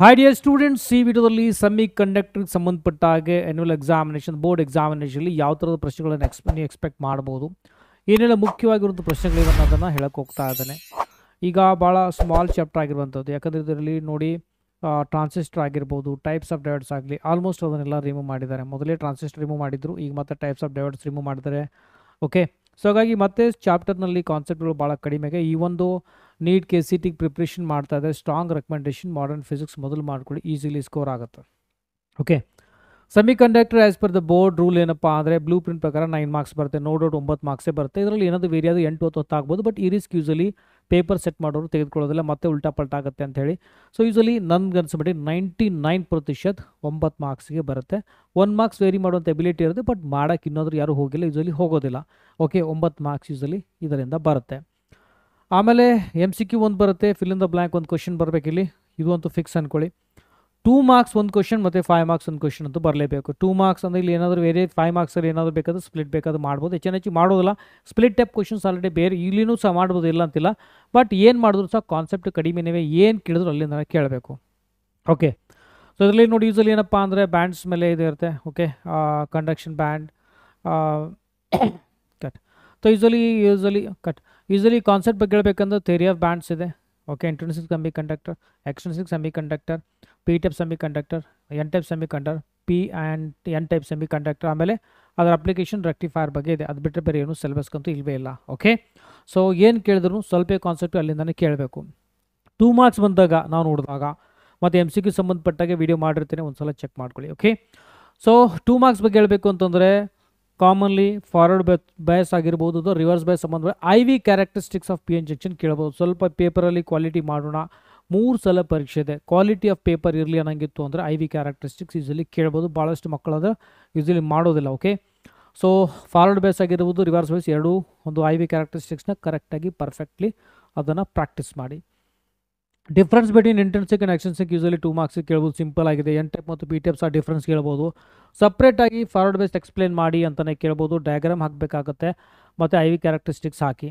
hi dear students ಈ ವಿಡಿಯೋದಲ್ಲಿ semi ಕಂಡಕ್ಟರ್ಗೆ ಸಂಬಂಧಪಟ್ಟ ಹಾಗೆ ಆ್ಯನ್ಯುವಲ್ ಎಕ್ಸಾಮಿನೇಷನ್ ಬೋರ್ಡ್ ಎಕ್ಸಾಮಿನೇಷನಲ್ಲಿ ಯಾವ ಥರದ ಪ್ರಶ್ನೆಗಳನ್ನು ಎಕ್ಸ್ ನೀವು ಎಕ್ಸ್ಪೆಕ್ಟ್ ಮಾಡ್ಬೋದು ಏನೆಲ್ಲ ಮುಖ್ಯವಾಗಿರುವಂಥ ಪ್ರಶ್ನೆಗಳಿವೆ ಅನ್ನೋದನ್ನು ಹೇಳಕ್ಕೆ ಹೋಗ್ತಾ ಇದ್ದಾನೆ ಈಗ ಭಾಳ ಸ್ಮಾಲ್ ಚಾಪ್ಟರ್ ಆಗಿರುವಂಥದ್ದು ಯಾಕಂದರೆ ಇದರಲ್ಲಿ ನೋಡಿ ಟ್ರಾನ್ಸಿಸ್ಟರ್ ಆಗಿರ್ಬೋದು ಟೈಪ್ಸ್ ಆಫ್ ಡೈವರ್ಟ್ಸ್ ಆಗಲಿ ಆಲ್ಮೋಸ್ಟ್ ಅದನ್ನೆಲ್ಲ ರಿಮೂವ್ ಮಾಡಿದ್ದಾರೆ ಮೊದಲೇ ಟ್ರಾನ್ಸಿಸ್ಟರ್ ರಿಮೂವ್ ಮಾಡಿದ್ರು ಈಗ ಮತ್ತೆ ಟೈಪ್ಸ್ ಆಫ್ ಡೈವರ್ಟ್ಸ್ ರಿಮೂವ್ ಮಾಡಿದ್ದಾರೆ ಓಕೆ ಸೊ ಹಾಗಾಗಿ ಮತ್ತೆ ಚಾಪ್ಟರ್ನಲ್ಲಿ ಕಾನ್ಸೆಪ್ಟ್ಗಳು ಭಾಳ ಕಡಿಮೆಗೆ ಈ ಒಂದು ನೀಟ್ ಕೆ ಸಿ ಟಿಗೆ ಪ್ರಿಪ್ರೇಷನ್ ಮಾಡ್ತಾ ಇದ್ದರೆ ಸ್ಟ್ರಾಂಗ್ ರೆಕಮೆಂಡೇಷನ್ ಮಾಡರ್ನ್ ಫಿಸಿಕ್ಸ್ ಮೊದಲು ಮಾಡ್ಕೊಳ್ಳಿ ಈಸಿಲಿ ಸ್ಕೋರ್ ಆಗುತ್ತೆ okay semiconductor as per the board rule ಏನಪ್ಪ ಅಂದರೆ ಬ್ಲೂ ಪ್ರಿಂಟ್ ಪ್ರಕಾರ ನೈನ್ ಮಾರ್ಕ್ಸ್ ಬರುತ್ತೆ ನೋ ಡೌಟ್ ಒಂಬತ್ತು ಮಾರ್ಕ್ಸೇ ಬರುತ್ತೆ ಇದರಲ್ಲಿ ಏನಾದರೂ ವೇರಿಯಾದರೆ ಎಂಟು ಹೊತ್ತು ಹೊತ್ತು ಆಗ್ಬೋದು ಬಟ್ ಈ ರಿಸ್ಕ್ ಯೂಸಲಿ ಪೇಪರ್ ಸೆಟ್ ಮಾಡೋರು ತೆಗೆದುಕೊಳ್ಳೋದಿಲ್ಲ ಮತ್ತೆ ಉಲ್ಟಾ ಪಲ್ಟಾಗುತ್ತೆ ಅಂತ ಸೊ ಯೂಸಲಿ ನನ್ಗೆ ಅನ್ಸ್ಬಿಟ್ಟು ನೈಂಟಿ ನೈನ್ ಪ್ರತಿಶತ್ ಒಂಬತ್ತು ಮಾರ್ಕ್ಸ್ಗೆ ಬರುತ್ತೆ ಒನ್ ಮಾರ್ಕ್ಸ್ ವೇರಿ ಮಾಡುವಂಥ ಎಬಿಲಿಟಿ ಇರುತ್ತೆ ಬಟ್ ಮಾಡೋಕ್ಕೆ ಇನ್ನೊಂದ್ರು ಯಾರೂ ಹೋಗಿಲ್ಲ ಯೂಸಲಿ ಹೋಗೋದಿಲ್ಲ ಓಕೆ ಒಂಬತ್ತು ಮಾರ್ಕ್ಸ್ ಯೂಸಲಿ ಇದರಿಂದ ಬರುತ್ತೆ ಆಮೇಲೆ ಎಮ್ ಸಿ ಕ್ಯೂ ಒಂದು ಬರುತ್ತೆ ಫಿಲ್ ಇನ್ ದ ಬ್ಲ್ಯಾಂಕ್ ಒಂದು ಕ್ವಶನ್ ಬರಬೇಕು ಇಲ್ಲಿ ಇದು ಅಂತೂ ಫಿಕ್ಸ್ ಅಂದ್ಕೊಳ್ಳಿ ಟೂ ಮಾರ್ಕ್ಸ್ ಒಂದು ಕ್ವಶನ್ ಮತ್ತು ಫೈವ್ ಮಾರ್ಕ್ಸ್ ಒಂದು ಕ್ವಶನ್ ಅಂತೂ ಬರಲೇಬೇಕು ಟೂ ಮಾರ್ಕ್ಸ್ ಅಂದರೆ ಇಲ್ಲಿ ಏನಾದರೂ ಬೇರೆ ಫೈವ್ ಮಾರ್ಕ್ಸಲ್ಲಿ ಏನಾದರೂ ಬೇಕಾದರೂ ಸ್ಪ್ಲಿಟ್ ಬೇಕಾದ್ರೂ ಮಾಡ್ಬೋದು ಹೆಚ್ಚಿನ ಹೆಚ್ಚು ಮಾಡೋದಿಲ್ಲ ಸ್ಪ್ಲಿಟ್ ಟೈಪ್ ಕ್ವಶನ್ಸ್ ಆಲ್ರೆಡಿ ಬೇರೆ ಇಲ್ಲಿನೂ ಸಹ ಮಾಡ್ಬೋದು ಇಲ್ಲ ಅಂತಿಲ್ಲ ಬಟ್ ಏನು ಮಾಡಿದ್ರು ಸಹ ಕಾನ್ಸೆಪ್ಟ್ ಕಡಿಮೆನೇ ಏನು ಕೇಳಿದ್ರು ಅಲ್ಲಿಂದ ಕೇಳಬೇಕು ಓಕೆ ಸೊ ಇದರಲ್ಲಿ ನೋಡಿ ಯೂಸಲ್ಲಿ ಏನಪ್ಪ ಅಂದರೆ ಬ್ಯಾಂಡ್ಸ್ ಮೇಲೆ ಇದು ಇರುತ್ತೆ okay conduction band cut so usually usually cut usually concept ಬಗ್ಗೆ ಹೇಳಬೇಕಂದ್ರೆ ಥೇರಿ ಆಫ್ ಬ್ಯಾಂಡ್ಸ್ ಇದೆ okay intrinsic semiconductor extrinsic semiconductor P type semiconductor N type semiconductor P and N type semiconductor ಆಮೇಲೆ ಅದರ application rectifier ಬಗ್ಗೆ ಇದೆ ಅದು ಬಿಟ್ಟರೆ ಬೇರೆ ಏನು ಸಿಲೆಬಸ್ಗಂತೂ ಇಲ್ಲವೇ ಇಲ್ಲ ಓಕೆ ಸೊ ಏನು ಕೇಳಿದ್ರು ಸ್ವಲ್ಪ ಕಾನ್ಸೆಪ್ಟ್ ಅಲ್ಲಿಂದನೇ ಕೇಳಬೇಕು ಟೂ ಮಾರ್ಕ್ಸ್ ಬಂದಾಗ ನಾವು ನೋಡಿದಾಗ ಮತ್ತು ಎಮ್ ಸಿ ಕ್ಯೂ ಸಂಬಂಧಪಟ್ಟಾಗೆ ವೀಡಿಯೋ ಮಾಡಿರ್ತೀನಿ ಒಂದು ಸಲ ಚೆಕ್ ಮಾಡ್ಕೊಳ್ಳಿ ಓಕೆ ಸೊ ಟೂ ಮಾರ್ಕ್ಸ್ ಬಗ್ಗೆ ಹೇಳಬೇಕು ಅಂತಂದರೆ ಕಾಮನ್ಲಿ ಫಾರ್ವರ್ಡ್ ಬೈ ಬಯಸ್ ಆಗಿರ್ಬೋದು ಅಥವಾ ರಿವರ್ಸ್ ಬಯಸ್ ಸಂಬಂಧ I V characteristics of P N junction ಕೇಳ್ಬೋದು ಸ್ವಲ್ಪ ಪೇಪರಲ್ಲಿ ಕ್ವಾಲಿಟಿ ಮಾಡೋಣ ಮೂರು ಸಲ ಪರೀಕ್ಷೆ ಇದೆ ಕ್ವಾಲಿಟಿ ಆಫ್ ಪೇಪರ್ ಇರಲಿ ಅನ್ನಂಗಿತ್ತು ಅಂದರೆ ಐ ವಿ ಕ್ಯಾರೆಕ್ಟರಿಸ್ಟಿಕ್ಸ್ ಈಸಿಲಿ ಕೇಳ್ಬೋದು ಭಾಳಷ್ಟು ಮಕ್ಕಳಾದ್ರೆ ಈಸಿಲಿ ಮಾಡೋದಿಲ್ಲ ಓಕೆ ಸೊ ಫಾರ್ವರ್ಡ್ ಬೇಸ್ ಆಗಿರ್ಬೋದು ರಿವರ್ಸ್ ಬೇಸ್ ಎರಡೂ ಒಂದು ಐ ವಿ ಕ್ಯಾರೆಕ್ಟರಿಸ್ಟಿಕ್ಸ್ನ ಕರೆಕ್ಟಾಗಿ ಪರ್ಫೆಕ್ಟ್ಲಿ ಅದನ್ನು ಪ್ರಾಕ್ಟೀಸ್ ಮಾಡಿ difference between intrinsic and extrinsic usually two ಮಾರ್ಕ್ಸಿಗೆ ಕೇಳ್ಬೋದು ಸಿಂಪಲ್ ಆಗಿದೆ ಎನ್ ಟೈಪ್ ಮತ್ತು ಪಿ ಎಫ್ ಸಹ ಡಿಫ್ರೆನ್ಸ್ ಕೇಳ್ಬೋದು ಸಪ್ರೇಟಾಗಿ ಫಾರ್ವರ್ಡ್ ಬೇಸ್ಡ್ ಎಕ್ಸ್ಪ್ಲೇನ್ ಮಾಡಿ ಅಂತಲೇ ಕೇಳ್ಬೋದು ಡಯಾಗ್ರಾಮ್ ಹಾಕಬೇಕಾಗುತ್ತೆ ಮತ್ತು ಐ ವಿ ಕ್ಯಾರೆಕ್ಟರಿಸ್ಟಿಕ್ಸ್ ಹಾಕಿ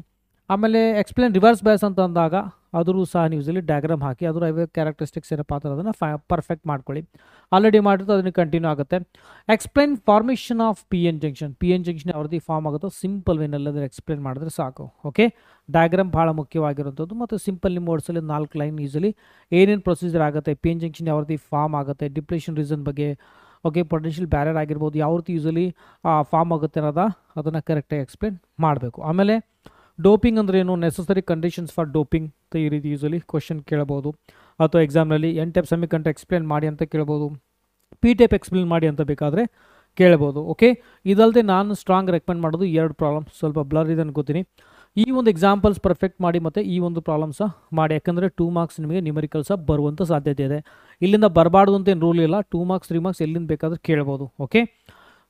ಆಮೇಲೆ ಎಕ್ಸ್ಪ್ಲೇನ್ ರಿವರ್ಸ್ ಬಯಸ್ ಅಂತ ಅಂದಾಗ ಅದರೂ ಸಹ ನ್ಯೂಸಲ್ಲಿ ಡಯಾಗ್ರಾಮ್ ಹಾಕಿ ಅದರ ಐವೇ ಕ್ಯಾರೆಕ್ಟರಿಸ್ಟಿಕ್ಸ್ ಏನಪ್ಪ ಪಾತ್ರ ಅದನ್ನು ಫ ಪರ್ಫೆಕ್ಟ್ ಮಾಡ್ಕೊಳ್ಳಿ ಆಲ್ರೆಡಿ ಮಾಡಿರೋದು ಅದನ್ನು ಕಂಟಿನ್ಯೂ ಆಗುತ್ತೆ explain formation of P N junction P N junction ಯಾವ್ದು ಫಾರ್ಮ್ ಆಗುತ್ತೋ ಸಿಂಪಲ್ ಅದನ್ನು ಎಕ್ಸ್ಪ್ಲೇನ್ ಮಾಡಿದ್ರೆ ಸಾಕು ಓಕೆ ಡಯಾಗ್ರಾಮ್ ಭಾಳ ಮುಖ್ಯವಾಗಿರುವಂಥದ್ದು ಮತ್ತು ಸಿಂಪಲ್ ನಿಮ್ಮ ವರ್ಡ್ಸಲ್ಲಿ ನಾಲ್ಕು ಲೈನ್ ಈಸಲಿ ಏನೇನು ಪ್ರೊಸೀಜರ್ ಆಗುತ್ತೆ ಪಿ ಎನ್ ಜಂಕ್ಷನ್ ಯಾವ್ದು ಫಾರ್ಮ್ ಆಗುತ್ತೆ ಡಿಪ್ರೆಷನ್ ರೀಸನ್ ಬಗ್ಗೆ ಓಕೆ ಪೊಟೆನ್ಷಿಯಲ್ ಬ್ಯಾರರ್ ಆಗಿರ್ಬೋದು ಯಾವ ರೀತಿ ಯೂಸಲಿ ಫಾರ್ಮ್ ಆಗುತ್ತೆ ಅನ್ನೋದ ಅದನ್ನು ಕರೆಕ್ಟಾಗಿ ಎಕ್ಸ್ಪ್ಲೇನ್ ಮಾಡಬೇಕು ಆಮೇಲೆ ಡೋಪಿಂಗ್ ಅಂದರೆ ಏನು ನೆಸಸರಿ ಕಂಡೀಷನ್ಸ್ ಫಾರ್ ಡೋಪಿಂಗ್ ಅಂತ ಈ ರೀತಿ ಯೂಸಲಿ ಕ್ವಶನ್ ಕೇಳಬಹುದು ಅಥವಾ ಎಕ್ಸಾಮ್ನಲ್ಲಿ ಎನ್ ಟೈಪ್ ಸೆಮಿ ಎಕ್ಸ್ಪ್ಲೇನ್ ಮಾಡಿ ಅಂತ ಕೇಳ್ಬೋದು ಪಿ ಟೈಪ್ ಎಕ್ಸ್ಪ್ಲೇನ್ ಮಾಡಿ ಅಂತ ಬೇಕಾದರೆ ಕೇಳ್ಬೋದು ಓಕೆ ಇದಲ್ಲದೆ ನಾನು ಸ್ಟ್ರಾಂಗ್ ರೆಕಮೆಂಡ್ ಮಾಡೋದು ಎರಡು ಪ್ರಾಬ್ಲಮ್ಸ್ ಸ್ವಲ್ಪ ಬ್ಲರ್ ಇದೆ ಅನ್ಕೋತೀನಿ ಈ ಒಂದು ಎಕ್ಸಾಂಪಲ್ಸ್ ಪರ್ಫೆಕ್ಟ್ ಮಾಡಿ ಮತ್ತು ಈ ಒಂದು ಪ್ರಾಬ್ಲಮ್ ಸಹ ಮಾಡಿ ಯಾಕಂದರೆ ಟೂ ಮಾರ್ಕ್ಸ್ ನಿಮಗೆ ನ್ಯೂಮರಿಕಲ್ ಸಹ ಬರುವಂಥ ಸಾಧ್ಯತೆ ಇದೆ ಇಲ್ಲಿಂದ ಬರಬಾರ್ದು ಅಂತ ಏನು ರೂಲ್ ಇಲ್ಲ ಟೂ ಮಾರ್ಕ್ಸ್ ತ್ರೀ ಮಾರ್ಕ್ಸ್ ಎಲ್ಲಿಂದ ಬೇಕಾದರೂ ಕೇಳ್ಬೋದು ಓಕೆ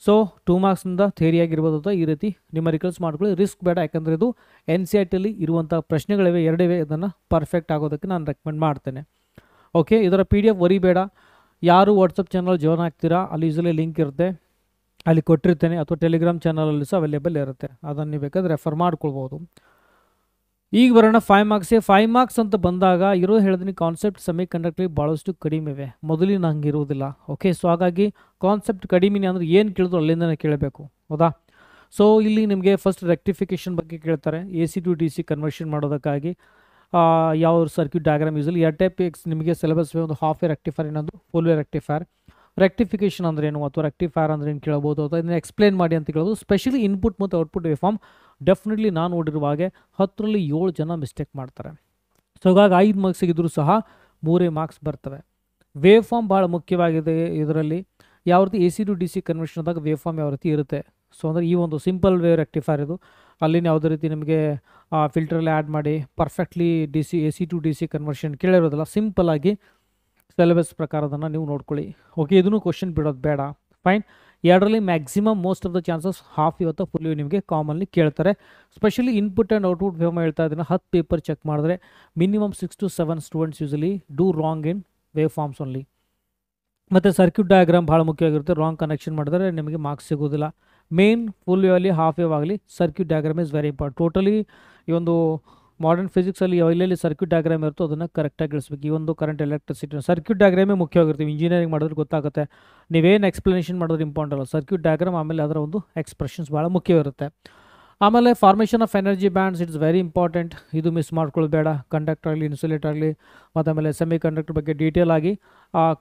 ಸೊ ಟೂ ಮಾರ್ಕ್ಸಿಂದ ಥೇರಿ ಆಗಿರ್ಬೋದು ಅಥವಾ ಈ ರೀತಿ ನಿಮ್ಮ ರಿಕಲ್ಸ್ ಮಾಡ್ಕೊಳ್ಳಿ ರಿಸ್ಕ್ ಬೇಡ ಯಾಕಂದರೆ ಇದು ಎನ್ ಸಿ ಐ ಟಿಲಿ ಇರುವಂಥ ಪ್ರಶ್ನೆಗಳಿವೆ ಎರಡಿವೆ ಇದನ್ನು ಪರ್ಫೆಕ್ಟ್ ಆಗೋದಕ್ಕೆ ನಾನು ರೆಕಮೆಂಡ್ ಮಾಡ್ತೇನೆ ಓಕೆ ಇದರ ಪಿ ಡಿ ಎಫ್ ವರಿ ಬೇಡ ಯಾರು ವಾಟ್ಸಪ್ ಚಾನಲ್ ಜಾಯ್ನ್ ಆಗ್ತೀರಾ ಅಲ್ಲಿ ಈಸಿಲಿ ಲಿಂಕ್ ಇರುತ್ತೆ ಅಲ್ಲಿ ಕೊಟ್ಟಿರ್ತೇನೆ ಅಥವಾ ಟೆಲಿಗ್ರಾಮ್ ಚಾನಲಲ್ಲಿ ಸಹ ಅವೈಲೇಬಲ್ ಇರುತ್ತೆ ಅದನ್ನು ನೀವು ಬೇಕಾದ್ರೆ ರೆಫರ್ ಮಾಡ್ಕೊಳ್ಬೋದು ಈಗ ಬರೋಣ ಫೈವ್ ಮಾರ್ಕ್ಸ್ ಫೈವ್ ಮಾರ್ಕ್ಸ್ ಅಂತ ಬಂದಾಗ ಇರೋ ಹೇಳಿದ್ನಿ ಕಾನ್ಸೆಪ್ಟ್ ಸಮಯ ಕಂಡಕ್ಟ್ಲಿ ಭಾಳಷ್ಟು ಕಡಿಮೆ ಇವೆ ಮೊದಲಿನ ಹಂಗೆ ಇರುವುದಿಲ್ಲ ಓಕೆ ಸೊ ಹಾಗಾಗಿ ಕಾನ್ಸೆಪ್ಟ್ ಕಡಿಮೆನೇ ಅಂದರೆ ಏನು ಕೇಳಿದ್ರು ಅಲ್ಲಿಂದನೇ ಕೇಳಬೇಕು ಹೌದಾ ಸೊ ಇಲ್ಲಿ ನಿಮಗೆ ಫಸ್ಟ್ ರೆಕ್ಟಿಫಿಕೇಷನ್ ಬಗ್ಗೆ ಕೇಳ್ತಾರೆ A C to D C conversion ಮಾಡೋದಕ್ಕಾಗಿ ಯಾವ ಸರ್ಕ್ಯೂಟ್ ಡಯಾಗ್ರಾಮ್ ಯೂಸಲ್ಲಿ ಎರಡು ಟೈಪ್ ಎಕ್ಸ್ ನಿಮಗೆ ಸಿಲೆಬಸ್ ಒಂದು ಹಾಫ್ ವೇ ರೆಕ್ಟಿಫೈರ್ ಇನ್ನೊಂದು ಫುಲ್ ವೇ ರೆಕ್ಟಿಫೈರ್ ರೆಕ್ಟಿಫಿಕೇಷನ್ ಅಂದ್ರೇನು ಅಥವಾ ರೆಕ್ಟಿಫೈರ್ ಅಂದ್ರೆ ಏನು ಕೇಳಬಹುದು ಅಥವಾ ಇದನ್ನು ಎಕ್ಸ್ಪ್ಲೇನ್ ಮಾಡಿ ಅಂತ ಕೇಳೋದು ಸ್ಪೆಷಲಿ ಇನ್ಪುಟ್ ಮತ್ತು ಔಟ್ಪುಟ್ ಫಾರ್ಮ್ ಡೆಫಿನೆಟ್ಲಿ ನಾನು ನೋಡಿರುವ ಹಾಗೆ ಹತ್ತರಲ್ಲಿ ಏಳು ಜನ ಮಿಸ್ಟೇಕ್ ಮಾಡ್ತಾರೆ ಸೊ ಹಾಗಾಗಿ ಐದು ಮಾರ್ಕ್ಸ್ ಸಿಗಿದ್ರು ಸಹ ಮೂರೇ ಮಾರ್ಕ್ಸ್ ಬರ್ತವೆ ವೇವ್ ಫಾರ್ಮ್ ಭಾಳ ಮುಖ್ಯವಾಗಿದೆ ಇದರಲ್ಲಿ ಯಾವ ರೀತಿ A C to D C ಆದಾಗ ವೇವ್ ಫಾರ್ಮ್ ಯಾವ ರೀತಿ ಇರುತ್ತೆ ಸೊ ಅಂದರೆ ಈ ಒಂದು ಸಿಂಪಲ್ ವೇವ್ ರೆಕ್ಟಿಫೈರ್ ಇದು ಅಲ್ಲಿನ ಯಾವುದೇ ರೀತಿ ನಿಮಗೆ ಫಿಲ್ಟ್ರಲ್ಲಿ ಆ್ಯಡ್ ಮಾಡಿ perfectly D C A C to D C conversion ಕೇಳಿರೋದಿಲ್ಲ ಸಿಂಪಲ್ ಆಗಿ ಸಿಲೆಬಸ್ ಪ್ರಕಾರದನ್ನು ನೀವು ನೋಡ್ಕೊಳ್ಳಿ ಓಕೆ ಇದನ್ನು ಕ್ವಶನ್ ಬಿಡೋದು ಬೇಡ ಫೈನ್ ಎರಡರಲ್ಲಿ maximum most of the chances half ಇವತ್ತು ಫುಲ್ ನಿಮಗೆ ಕಾಮನ್ಲಿ ಕೇಳ್ತಾರೆ specially input and output form ಹೇಳ್ತಾ ಇದ್ದೀನಿ ಹತ್ತು ಪೇಪರ್ ಚೆಕ್ ಮಾಡಿದ್ರೆ minimum six to seven students usually do wrong in waveforms only ಮತ್ತು ಸರ್ಕ್ಯೂಟ್ ಡಯಾಗ್ರಾಮ್ ಭಾಳ ಮುಖ್ಯವಾಗಿರುತ್ತೆ ರಾಂಗ್ ಕನೆಕ್ಷನ್ ಮಾಡಿದ್ರೆ ನಿಮಗೆ ಮಾರ್ಕ್ಸ್ ಸಿಗೋದಿಲ್ಲ ಮೇನ್ ಫುಲ್ ವೇವ್ ಅಲ್ಲಿ ಹಾಫ್ ವೇವ್ ಆಗಲಿ circuit diagram is very important totally ಈ ಒಂದು ಮಾಡರ್ನ್ ಫಿಸಿಕ್ಸಲ್ಲಿ ಎಲ್ಲೆಲ್ಲಿ ಸರ್ಕ್ಯೂಟ್ ಡಯಾಗ್ರಾಮ್ ಇರುತ್ತೋ ಅದನ್ನು ಕರೆಕ್ಟಾಗಿ ಇಳಿಸ್ಬೇಕು ಈ ಒಂದು ಕರೆಂಟ್ ಎಲೆಕ್ಟ್ರಿಸಿಟಿ ಸರ್ಕ್ಯೂಟ್ ಡಯಾಗ್ರಾಮೇ ಮುಖ್ಯವಾಗಿರ್ತೀವಿ ಇಂಜಿನಿಯರಿಂಗ್ ಮಾಡಿದ್ರೆ ಗೊತ್ತಾಗುತ್ತೆ ನೀವೇನು ಎಕ್ಸ್ಪ್ಲನೇಷನ್ ಮಾಡೋದು ಇಂಪಾರ್ಟೆಂಟ್ ಅಲ್ಲ ಸರ್ಕ್ಯೂಟ್ ಡಯಾಗ್ರಾಮ್ ಆಮೇಲೆ ಅದರ ಒಂದು ಎಕ್ಸ್ಪ್ರೆಷನ್ಸ್ ಭಾಳ ಮುಖ್ಯವಿರುತ್ತೆ ಆಮೇಲೆ formation of energy bands it's very important ಇದು ಮಿಸ್ ಮಾಡ್ಕೊಳ್ಬೇಡ ಕಂಡಕ್ಟರ್ ಆಗಲಿ ಇನ್ಸುಲೇಟ್ ಆಗಲಿ ಮತ್ತು ಆಮೇಲೆ ಸೆಮಿ ಕಂಡಕ್ಟರ್ ಬಗ್ಗೆ ಡೀಟೇಲ್ ಆಗಿ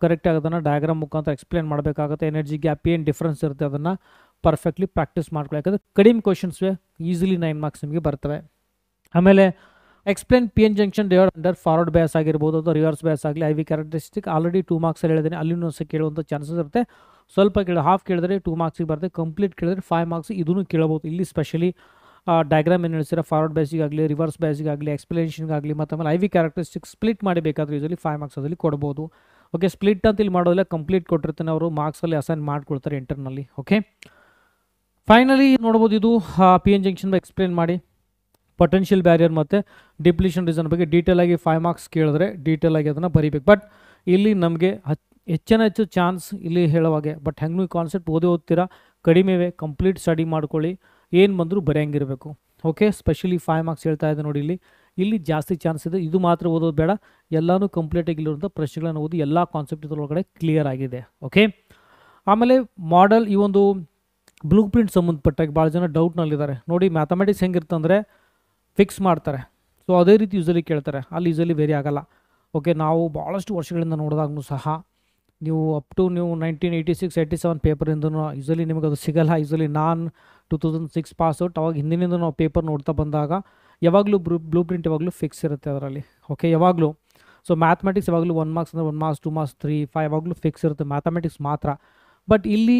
ಕರೆಕ್ಟಾಗಿ ಅದನ್ನು ಡಯಾಗ್ರಾಮ್ ಮುಖಾಂತರ ಎಕ್ಸ್ಪ್ಲೇನ್ ಮಾಡಬೇಕಾಗುತ್ತೆ ಎನರ್ಜಿ ಗ್ಯಾಪ್ ಏನು ಡಿಫ್ರೆನ್ಸ್ ಇರುತ್ತೆ ಅದನ್ನು ಪರ್ಫೆಕ್ಟ್ಲಿ ಪ್ರಾಕ್ಟೀಸ್ ಮಾಡ್ಕೊಳ್ಳಿ ಯಾಕಂದರೆ ಕಡಿಮೆ ಕ್ವಶನ್ಸ್ವೇ ಈಸಿಲಿ ನೈನ್ ಮಾರ್ಕ್ಸ್ ನಿಮಗೆ ಬರ್ತವೆ ಆಮೇಲೆ explain P N junction diode under forward bias ಆಗಿರ್ಬೋದು ಅಥವಾ ರಿವರ್ಸ್ ಬ್ಯಾಸ್ ಆಗಲಿ I V characteristic already two ಮಾರ್ಕ್ಸಲ್ಲಿ ಹೇಳಿದ್ದೀನಿ ಅಲ್ಲಿನೂ ಸಹ ಕೇಳುವಂಥ ಚಾನ್ಸಸ್ ಇರುತ್ತೆ ಸ್ವಲ್ಪ ಕೇಳಿ ಹಾಫ್ ಕೇಳಿದ್ರೆ ಟೂ ಮಾರ್ಕ್ಸಿಗೆ ಬರುತ್ತೆ ಕಂಪ್ಲೀಟ್ ಕೇಳಿದ್ರೆ ಫೈವ್ ಮಾರ್ಕ್ಸ್ ಇದನ್ನು ಕೇಳಬಹುದು ಇಲ್ಲಿ ಸ್ಪೆಷಲಿ ಡಯಾಗ್ರಾಮ್ ಏನು ಹೇಳ್ತೀರಾ ಫಾರ್ವರ್ಡ್ ಆಗಲಿ ರಿವರ್ಸ್ ಬೇಸಿಗಾಗಲಿ ಆಗಲಿ ಮತ್ತು ಆಮೇಲೆ ಐ ವಿ ಕ್ಯಾರೆಕ್ಟರಿಸ್ಟಿಕ್ ಸ್ಪ್ಲಿಟ್ ಮಾಡಬೇಕಾದ್ರೆ ಇದರಲ್ಲಿ ಫೈವ್ ಮಾರ್ಕ್ಸ್ ಅದರಲ್ಲಿ ಕೊಡ್ಬೋದು ಓಕೆ ಸ್ಪ್ಲಿಟ್ ಅಂತ ಇಲ್ಲಿ ಮಾಡೋದಿಲ್ಲ ಕಂಪ್ಲೀಟ್ ಕೊಟ್ಟಿರ್ತಾನೆ ಅವರು ಮಾರ್ಕ್ಸಲ್ಲಿ ಅಸೈನ್ ಮಾಡ್ಕೊಳ್ತಾರೆ ಇಂಟರ್ನಲ್ಲಿ ಓಕೆ ಫೈನಲಿ ನೋಡ್ಬೋದು ಇದು ಪಿ ಎನ್ ಜಂಕ್ಷನ್ ಎಕ್ಸ್ಪ್ಲೇನ್ ಮಾಡಿ ಪೊಟೆನ್ಷಿಯಲ್ ಬ್ಯಾರಿಯರ್ ಮತ್ತು ಡಿಪ್ಲಿಷನ್ ರೀಸನ್ ಬಗ್ಗೆ ಡೀಟೇಲ್ ಆಗಿ ಫೈವ್ ಮಾರ್ಕ್ಸ್ ಕೇಳಿದ್ರೆ ಡೀಟೇಲ್ ಆಗಿ ಅದನ್ನು ಬರೀಬೇಕು ಬಟ್ ಇಲ್ಲಿ ನಮಗೆ ಹೆಚ್ಚಿನ ಹೆಚ್ಚು ಚಾನ್ಸ್ ಇಲ್ಲಿ ಹೇಳುವಾಗೆ ಬಟ್ ಹೆಂಗೂ ಈ ಕಾನ್ಸೆಪ್ಟ್ ಓದಿ ಓದ್ತೀರಾ ಕಡಿಮೆವೇ ಕಂಪ್ಲೀಟ್ ಸ್ಟಡಿ ಮಾಡ್ಕೊಳ್ಳಿ ಏನು ಬಂದರೂ ಬರೆಯಂಗಿರಬೇಕು ಓಕೆ ಸ್ಪೆಷಲಿ ಫೈವ್ ಮಾರ್ಕ್ಸ್ ಹೇಳ್ತಾ ಇದೆ ನೋಡಿ ಇಲ್ಲಿ ಇಲ್ಲಿ ಜಾಸ್ತಿ ಚಾನ್ಸ್ ಇದೆ ಇದು ಮಾತ್ರ ಓದೋದು ಬೇಡ ಎಲ್ಲನೂ ಕಂಪ್ಲೀಟಾಗಿ ಇಲ್ಲಿರುವಂಥ ಪ್ರಶ್ನೆಗಳನ್ನು ಓದಿ ಎಲ್ಲ ಕಾನ್ಸೆಪ್ಟ್ ಇದರೊಳಗಡೆ ಕ್ಲಿಯರ್ ಆಗಿದೆ ಓಕೆ ಆಮೇಲೆ ಮಾಡೆಲ್ ಈ ಒಂದು ಬ್ಲೂ ಪ್ರಿಂಟ್ ಸಂಬಂಧಪಟ್ಟಾಗ ಭಾಳ ಜನ ಡೌಟ್ನಲ್ಲಿದ್ದಾರೆ ನೋಡಿ ಮ್ಯಾಥಮೆಟಿಕ್ಸ್ ಹೆಂಗಿರ್ತಂದರೆ ಫಿಕ್ಸ್ ಮಾಡ್ತಾರೆ ಸೊ ಅದೇ ರೀತಿ ಯೂಸಲಿ ಕೇಳ್ತಾರೆ ಅಲ್ಲಿ ಯೂಸಲಿ ವೇರಿ ಆಗಲ್ಲ ಓಕೆ ನಾವು ಭಾಳಷ್ಟು ವರ್ಷಗಳಿಂದ ನೋಡಿದಾಗೂ ಸಹ ನೀವು ಅಪ್ ಟು ನೀವು nineteen eighty six eighty seven ಪೇಪರಿಂದನು ಯೂಸಲಿ ನಿಮಗೆ ಅದು ಸಿಗಲ್ಲ ಯೂಸಲಿ ನಾನ್ two thousand six pass out ಅವಾಗ ಹಿಂದಿನಿಂದ ನಾವು ಪೇಪರ್ ನೋಡ್ತಾ ಬಂದಾಗ ಯಾವಾಗಲೂ ಬ್ಲೂ ಬ್ಲೂ ಪ್ರಿಂಟ್ ಯಾವಾಗಲೂ ಫಿಕ್ಸ್ ಇರುತ್ತೆ ಅದರಲ್ಲಿ ಓಕೆ ಯಾವಾಗಲೂ ಸೊ ಮ್ಯಾಥಮೆಟಿಕ್ಸ್ ಯಾವಾಗಲೂ ಒನ್ ಮಾರ್ಕ್ಸ್ ಅಂದರೆ one marks two marks three five ಯಾವಾಗಲೂ ಫಿಕ್ಸ್ ಇರುತ್ತೆ ಮ್ಯಾಥಮೆಟಿಕ್ಸ್ ಮಾತ್ರ ಬಟ್ ಇಲ್ಲಿ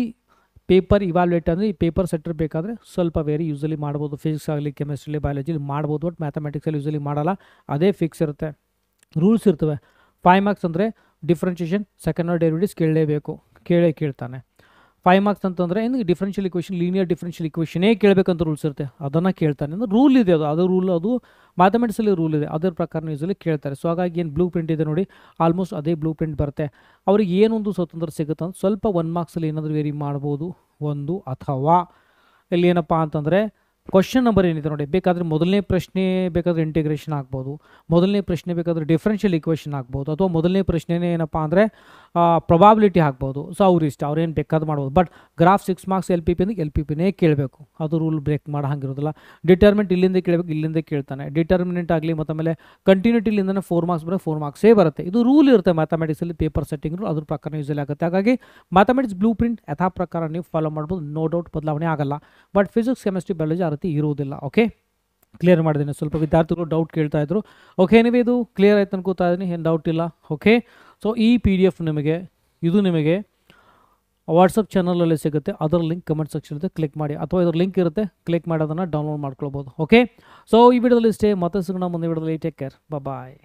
ಪೇಪರ್ ಇವಾಲ್ಯೇಟ್ ಅಂದರೆ ಈ ಪೇಪರ್ ಸೆಟ್ಟರ್ ಬೇಕಾದರೆ ಸ್ವಲ್ಪ ವೇರಿ ಯೂಸಲಿ ಮಾಡ್ಬೋದು ಫಿಸಿಕ್ಸ್ ಆಗಲಿ ಕೆಮಿಸ್ಟ್ರಿಲಿ ಬಯಾಲಜಿಲಿ ಮಾಡ್ಬೋದು ಬಟ್ ಮ್ಯಾಥಮೆಟಿಕ್ಸಲ್ಲಿ ಯೂಸಲಿ ಮಾಡಲ್ಲ ಅದೇ ಫಿಕ್ಸ್ ಇರುತ್ತೆ ರೂಲ್ಸ್ ಇರ್ತವೆ ಫೈ ಮಾರ್ಕ್ಸ್ ಅಂದರೆ ಡಿಫ್ರೆನ್ಷಿಯೇಷನ್ ಸೆಕೆಂಡ್ ಆರ್ಡ್ ಡೆರಿವಿಟಿವ್ಸ್ ಕೇಳಲೇಬೇಕು ಕೇಳೇ ಕೇಳ್ತಾನೆ ಫೈವ್ ಮಾರ್ಕ್ಸ್ ಅಂತಂದರೆ ಏನು ಡಿಫ್ರೆನ್ಷಿಯಲ್ ಇಕ್ವೇಷನ್ ಲೀನಿಯರ್ ಡಿಫ್ರೆನ್ಷಿಯಲ್ ಇಕ್ವೇಷನೇ ಕೇಳಬೇಕಂತ ರೂಲ್ಸ್ ಇರುತ್ತೆ ಅದನ್ನು ಕೇಳ್ತಾನೆ ಅಂದರೆ ರೂಲ್ ಇದೆ ಅದು ಅದು ರೂಲ್ ಅದು ಮ್ಯಾಥಮೆಟಿಕ್ಸಲ್ಲಿ ರೂಲ್ ಇದೆ ಅದರ ಪ್ರಕಾರ ಯೂಸಲ್ಲಿ ಕೇಳ್ತಾರೆ ಸೊ ಹಾಗಾಗಿ ಏನು ಬ್ಲೂ ಪ್ರಿಂಟ್ ಇದೆ ನೋಡಿ ಆಲ್ಮೋಸ್ಟ್ ಅದೇ ಬ್ಲೂ ಪ್ರಿಂಟ್ ಬರುತ್ತೆ ಅವ್ರಿಗೆ ಏನೊಂದು ಸ್ವತಂತ್ರ ಸಿಗುತ್ತೆ ಅಂತ ಸ್ವಲ್ಪ ಒನ್ ಮಾರ್ಕ್ಸಲ್ಲಿ ಏನಾದರೂ ವೇರಿ ಮಾಡ್ಬೋದು ಒಂದು ಅಥವಾ ಇಲ್ಲಿ ಏನಪ್ಪ ಅಂತಂದರೆ ಕ್ವಶನ್ ನಂಬರ್ ಏನಿದೆ ನೋಡಿ ಬೇಕಾದರೆ ಮೊದಲನೇ ಪ್ರಶ್ನೆ ಬೇಕಾದರೆ ಇಂಟಿಗ್ರೇಷನ್ ಆಗ್ಬೋದು ಮೊದಲನೇ ಪ್ರಶ್ನೆ ಬೇಕಾದರೆ ಡಿಫ್ರೆನ್ಷಿಯಲ್ ಇಕ್ವೇಷನ್ ಆಗ್ಬೋದು ಅಥವಾ ಮೊದಲನೇ ಪ್ರಶ್ನೆನೇ ಏನಪ್ಪ ಅಂದರೆ ಪ್ರೊಬಾಬಿಲಿಟಿ ಆಗ್ಬೋದು ಸೊ ಅವ್ರು ಇಷ್ಟ ಅವ್ರೇನು ಬೇಕಾದ್ರೂ ಮಾಡ್ಬೋದು but graph six marks L P P ಅಂದರೆ ಎಲ್ ಪಿ ಪಿನೇ ಕೇಳಬೇಕು ಅದು ರೂಲ್ ಬ್ರೇಕ್ ಮಾಡೋ ಹಾಗಿರೋದಿಲ್ಲ ಡಿಟರ್ಮೆಂಟ್ ಇಲ್ಲಿಂದ ಕೇಳಬೇಕು ಇಲ್ಲಿಂದ ಕೇಳ್ತಾನೆ ಡಿಟರ್ಮಿನೆಂಟ್ ಆಗಲಿ ಮತ್ತು ಆಮೇಲೆ ಇಲ್ಲಿಂದನೇ ಫೋರ್ ಮಾರ್ಕ್ಸ್ ಬರೋ ಫೋರ್ ಮಾರ್ಕ್ಸೇ ಬರುತ್ತೆ ಇದು ರೂಲ್ ಇರುತ್ತೆ ಮ್ಯಾಥಮೆಟಿಕ್ಸಲ್ಲಿ ಪೇಪರ್ ಸೆಟ್ಟಿಂಗ್ ರೂಲ್ ಅದ್ರ ಪ್ರಕಾರ ಯೂಸ್ ಆಗುತ್ತೆ ಹಾಗಾಗಿ ಮ್ಯಾಥಮೆಟಿಕ್ಸ್ ಬ್ಲೂ ಪ್ರಿಂಟ್ ಯಥಾ ಪ್ರಕಾರ ನೀವು ಫಾಲೋ ಮಾಡ್ಬೋದು ನೋ ಡೌಟ್ ಬದಲಾವಣೆ ಆಗಲ್ಲ ಬಟ್ ಫಿಸಿಕ್ಸ್ ಕೆಮಿಸ್ಟ್ರಿ ಬಯಾಲಜಿ ಸಾರಥಿ ಇರುವುದಿಲ್ಲ ಓಕೆ ಕ್ಲಿಯರ್ ಮಾಡಿದ್ದೀನಿ ಸ್ವಲ್ಪ ವಿದ್ಯಾರ್ಥಿಗಳು ಡೌಟ್ ಕೇಳ್ತಾ ಇದ್ರು ಓಕೆ ಏನಿವೆ ಇದು ಕ್ಲಿಯರ್ ಆಯ್ತು ಅನ್ಕೋತಾ ಇದ್ದೀನಿ ಏನು ಡೌಟ್ ಇಲ್ಲ ಓಕೆ ಸೊ ಈ ಪಿ ಡಿ ಎಫ್ ನಿಮಗೆ ಇದು ನಿಮಗೆ ವಾಟ್ಸಪ್ ಚಾನಲಲ್ಲಿ ಸಿಗುತ್ತೆ ಅದರ ಲಿಂಕ್ ಕಮೆಂಟ್ ಸೆಕ್ಷನ್ ಇರುತ್ತೆ ಕ್ಲಿಕ್ ಮಾಡಿ ಅಥವಾ ಇದ್ರ ಲಿಂಕ್ ಇರುತ್ತೆ ಕ್ಲಿಕ್ ಮಾಡೋದನ್ನು ಡೌನ್ಲೋಡ್ ಮಾಡ್ಕೊಳ್ಬೋದು ಓಕೆ ಸೊ ಈ ವಿಡಿಯೋದಲ್ಲಿ ಇಷ್ಟೇ ಮತ್ತೆ ಸಿಗೋಣ ಮುಂದೆ ವಿಡಿಯೋದಲ್ಲಿ ಟೇಕ್ ಕೇರ್ ಬಾಯ್